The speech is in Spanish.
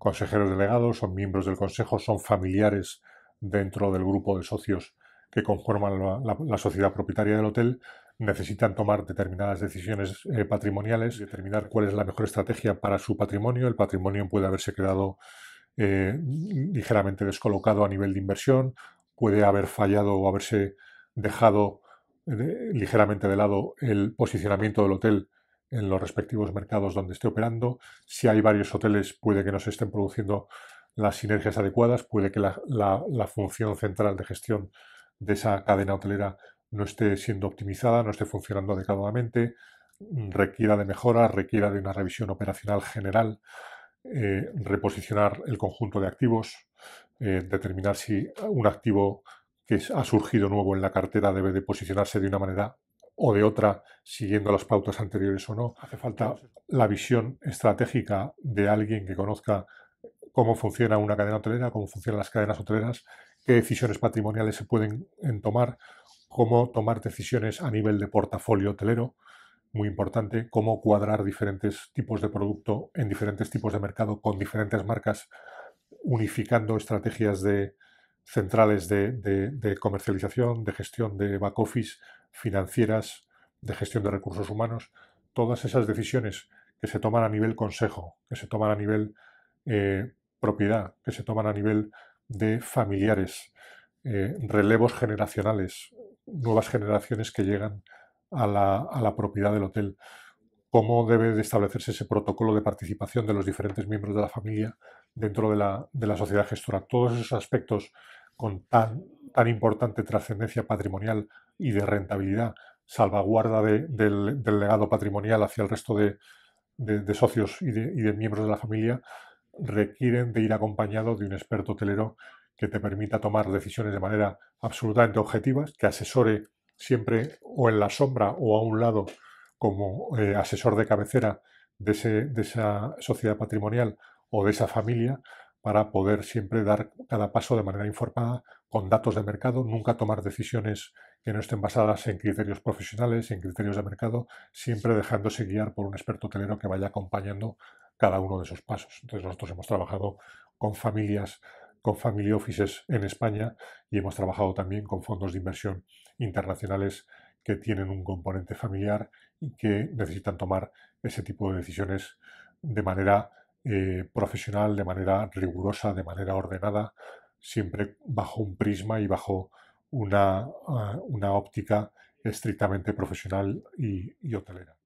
consejeros delegados, son miembros del consejo, son familiares dentro del grupo de socios que conforman la, sociedad propietaria del hotel, necesitan tomar determinadas decisiones eh, patrimoniales, determinar cuál es la mejor estrategia para su patrimonio. El patrimonio puede haberse quedado eh, ligeramente descolocado a nivel de inversión, puede haber fallado o haberse dejado eh, ligeramente de lado el posicionamiento del hotel en los respectivos mercados donde esté operando. Si hay varios hoteles, puede que no se estén produciendo las sinergias adecuadas, puede que la, función central de gestión de esa cadena hotelera no esté siendo optimizada, no esté funcionando adecuadamente, requiera de mejora, requiera de una revisión operacional general, eh, reposicionar el conjunto de activos, eh, determinar si un activo que ha surgido nuevo en la cartera debe de posicionarse de una manera o de otra, siguiendo las pautas anteriores o no. Hace falta la visión estratégica de alguien que conozca cómo funciona una cadena hotelera, cómo funcionan las cadenas hoteleras, qué decisiones patrimoniales se pueden tomar, cómo tomar decisiones a nivel de portafolio hotelero, muy importante, cómo cuadrar diferentes tipos de producto en diferentes tipos de mercado con diferentes marcas, unificando estrategias de, centrales de, comercialización, de gestión de back office, financieras, de gestión de recursos humanos, todas esas decisiones que se toman a nivel consejo, que se toman a nivel eh, propiedad, que se toman a nivel de familiares, eh, relevos generacionales, nuevas generaciones que llegan a la, propiedad del hotel, cómo debe de establecerse ese protocolo de participación de los diferentes miembros de la familia dentro de la, de la sociedad gestora. Todos esos aspectos con tan, tan importante trascendencia patrimonial y de rentabilidad, salvaguarda del, legado patrimonial hacia el resto de, socios y, de, miembros de la familia, requieren de ir acompañado de un experto hotelero que te permita tomar decisiones de manera absolutamente objetiva, que asesore siempre o en la sombra o a un lado como eh, asesor de cabecera de esa sociedad patrimonial o de esa familia, para poder siempre dar cada paso de manera informada, con datos de mercado, nunca tomar decisiones que no estén basadas en criterios profesionales, en criterios de mercado, siempre dejándose guiar por un experto hotelero que vaya acompañando cada uno de esos pasos. Entonces nosotros hemos trabajado con familias, con family offices en España y hemos trabajado también con fondos de inversión internacionales que tienen un componente familiar y que necesitan tomar ese tipo de decisiones de manera eh, profesional de manera rigurosa, de manera ordenada, siempre bajo un prisma y bajo una, ah, una óptica estrictamente profesional y hotelera.